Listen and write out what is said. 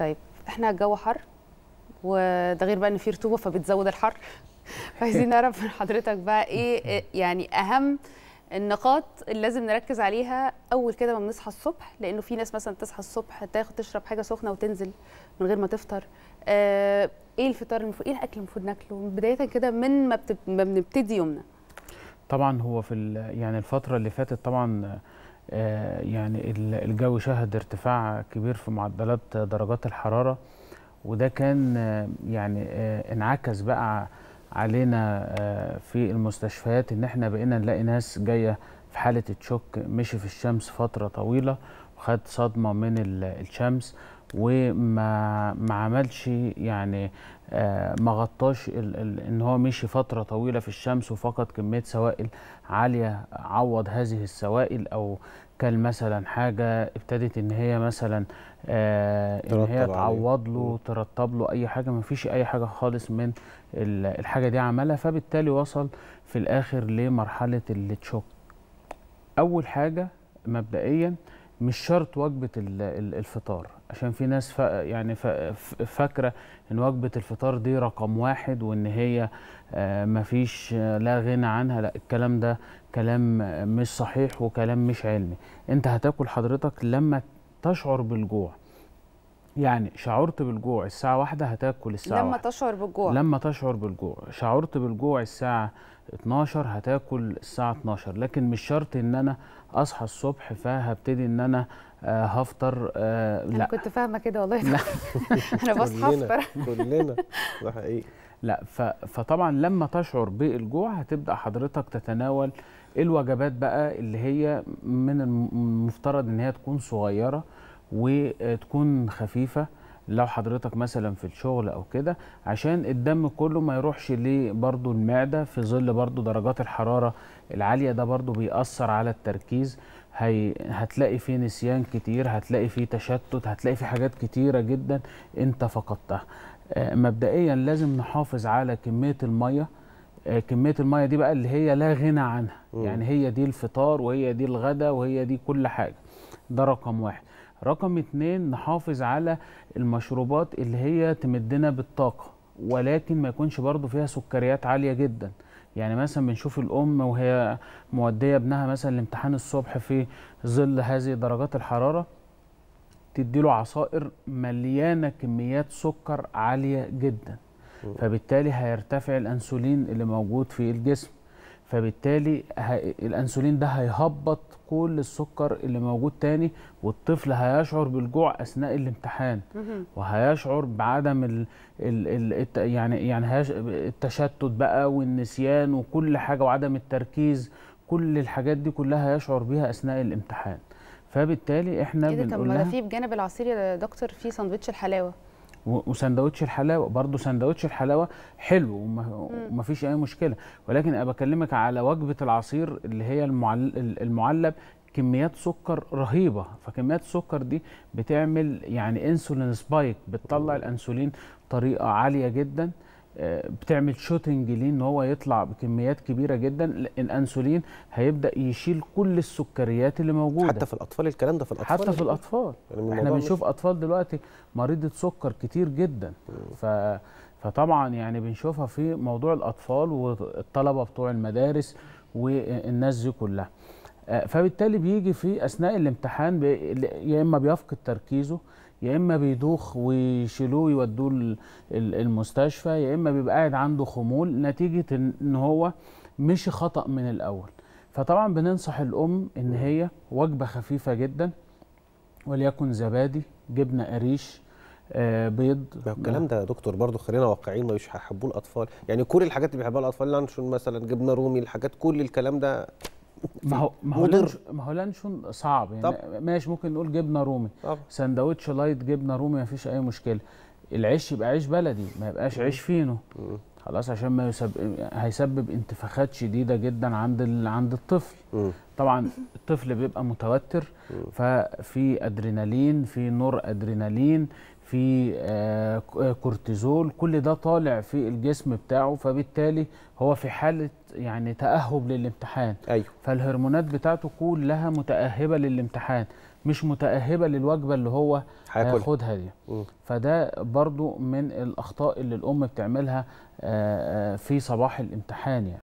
طيب احنا الجو حر وده غير بقى ان في رطوبه فبتزود الحر عايزين نعرف من حضرتك بقى إيه،, ايه يعني اهم النقاط اللي لازم نركز عليها اول كده ما بنصحى الصبح لانه في ناس مثلا تصحى الصبح تاخد تشرب حاجه سخنه وتنزل من غير ما تفطر آه ايه الفطار المفروض ايه الاكل المفروض ناكله بدايه كده من ما, بتب... ما بنبتدي يومنا طبعا هو في ال... يعني الفتره اللي فاتت طبعا آه، يعني الجو شهد ارتفاع كبير في معدلات درجات الحرارة وده كان آه، يعني آه، انعكس بقى علينا في المستشفيات ان احنا بقينا نلاقي ناس جايه في حاله تشوك مشي في الشمس فتره طويله وخد صدمه من الشمس وما ما عملش يعني آه، ما غطاش ال ال ان هو مشي فتره طويله في الشمس وفقد كميه سوائل عاليه عوض هذه السوائل او كان مثلا حاجه ابتدت ان هي مثلا آه ان هي تعوض له ترتب له اي حاجه ما فيش اي حاجه خالص من الحاجه دي عملها فبالتالي وصل في الاخر لمرحله التشوك اول حاجه مبدئيا مش شرط وجبه الفطار عشان في ناس فا يعني فاكره ان وجبه الفطار دي رقم واحد وان هي آه، مفيش آه، لا غنى عنها لا الكلام ده كلام مش صحيح وكلام مش علمي انت هتاكل حضرتك لما تشعر بالجوع يعني شعرت بالجوع الساعة واحدة هتاكل الساعة لما واحدة. تشعر بالجوع لما تشعر بالجوع شعرت بالجوع الساعة 12 هتاكل الساعة 12 لكن مش شرط ان انا اصحى الصبح فهبتدي ان انا آه، هفطر آه لا انا كنت فاهمه كده والله انا بصحى افطر كلنا ده حقيقي لا فطبعا لما تشعر بالجوع هتبدا حضرتك تتناول الوجبات بقى اللي هي من المفترض ان هي تكون صغيره وتكون خفيفه لو حضرتك مثلا في الشغل او كده عشان الدم كله ما يروحش لبرضه المعده في ظل برضو درجات الحراره العاليه ده برضو بيأثر على التركيز هي هتلاقي فيه نسيان كتير هتلاقي فيه تشتت هتلاقي فيه حاجات كتيره جدا انت فقدتها آه، مبدئيا لازم نحافظ على كميه الميه آه، كميه الميه دي بقى اللي هي لا غنى عنها يعني هي دي الفطار وهي دي الغداء وهي دي كل حاجه ده رقم واحد رقم اتنين نحافظ على المشروبات اللي هي تمدنا بالطاقة ولكن ما يكونش برضو فيها سكريات عالية جدا يعني مثلا بنشوف الأم وهي مودية ابنها مثلا لامتحان الصبح في ظل هذه درجات الحرارة تديله عصائر مليانة كميات سكر عالية جدا فبالتالي هيرتفع الأنسولين اللي موجود في الجسم فبالتالي الانسولين ده هيهبط كل السكر اللي موجود تاني والطفل هيشعر بالجوع اثناء الامتحان وهيشعر بعدم الـ الـ الـ يعني يعني التشتت بقى والنسيان وكل حاجه وعدم التركيز كل الحاجات دي كلها يشعر بيها اثناء الامتحان فبالتالي احنا إيه بنقول كان في بجانب العصير يا دكتور في ساندوتش الحلاوه وسندوتش الحلاوه برضه سندوتش الحلاوه حلو وما فيش اي مشكله ولكن انا بكلمك على وجبه العصير اللي هي المعلب كميات سكر رهيبه فكميات السكر دي بتعمل يعني انسولين سبايك بتطلع الانسولين بطريقه عاليه جدا بتعمل شوتنج ليه ان هو يطلع بكميات كبيره جدا الانسولين هيبدا يشيل كل السكريات اللي موجوده حتى في الاطفال الكلام ده في الاطفال حتى في يعني. الاطفال يعني احنا بنشوف مش... اطفال دلوقتي مريضه سكر كتير جدا ف فطبعا يعني بنشوفها في موضوع الاطفال والطلبه بتوع المدارس والناس دي كلها آه، فبالتالي بيجي في اثناء الامتحان يا اما بيفقد تركيزه يا اما بيدوخ ويشيلوه يودوه المستشفى يا اما بيبقى قاعد عنده خمول نتيجه ان هو مشي خطا من الاول فطبعا بننصح الام ان هي وجبه خفيفه جدا وليكن زبادي جبنه قريش آه بيض الكلام ده يا دكتور برضه خلينا واقعيين ما مش هيحبوه الاطفال يعني كل الحاجات اللي بيحبها الاطفال لانشون مثلا جبنه رومي الحاجات كل الكلام ده ما هو ما هو لانش ما هو لانشون صعب يعني طب. ماشي ممكن نقول جبنه رومي سندوتش لايت جبنه رومي ما فيش اي مشكله العيش يبقى عيش بلدي ما يبقاش عيش فينو خلاص عشان ما يسبب هيسبب انتفاخات شديده جدا عند ال... عند الطفل م. طبعا الطفل بيبقى متوتر م. ففي ادرينالين في نور ادرينالين في آه، آه، كورتيزول كل ده طالع في الجسم بتاعه فبالتالي هو في حاله يعني تاهب للامتحان أيوه. فالهرمونات بتاعته كلها متاهبه للامتحان مش متاهبه للوجبه اللي هو هياخدها دي م. فده برضو من الاخطاء اللي الام بتعملها آه، في صباح الامتحان يعني